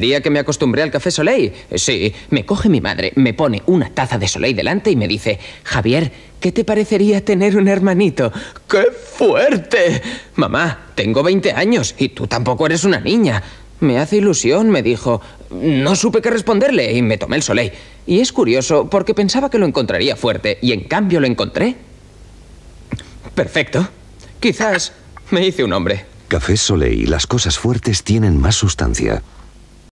Día que me acostumbré al café Soleil. Eh, sí, me coge mi madre, me pone una taza de Soleil delante y me dice, Javier, ¿qué te parecería tener un hermanito? ¡Qué fuerte! Mamá, tengo 20 años y tú tampoco eres una niña. Me hace ilusión, me dijo. No supe qué responderle y me tomé el Soleil. Y es curioso porque pensaba que lo encontraría fuerte y en cambio lo encontré. Perfecto. Quizás me hice un hombre. Café Soleil, las cosas fuertes tienen más sustancia.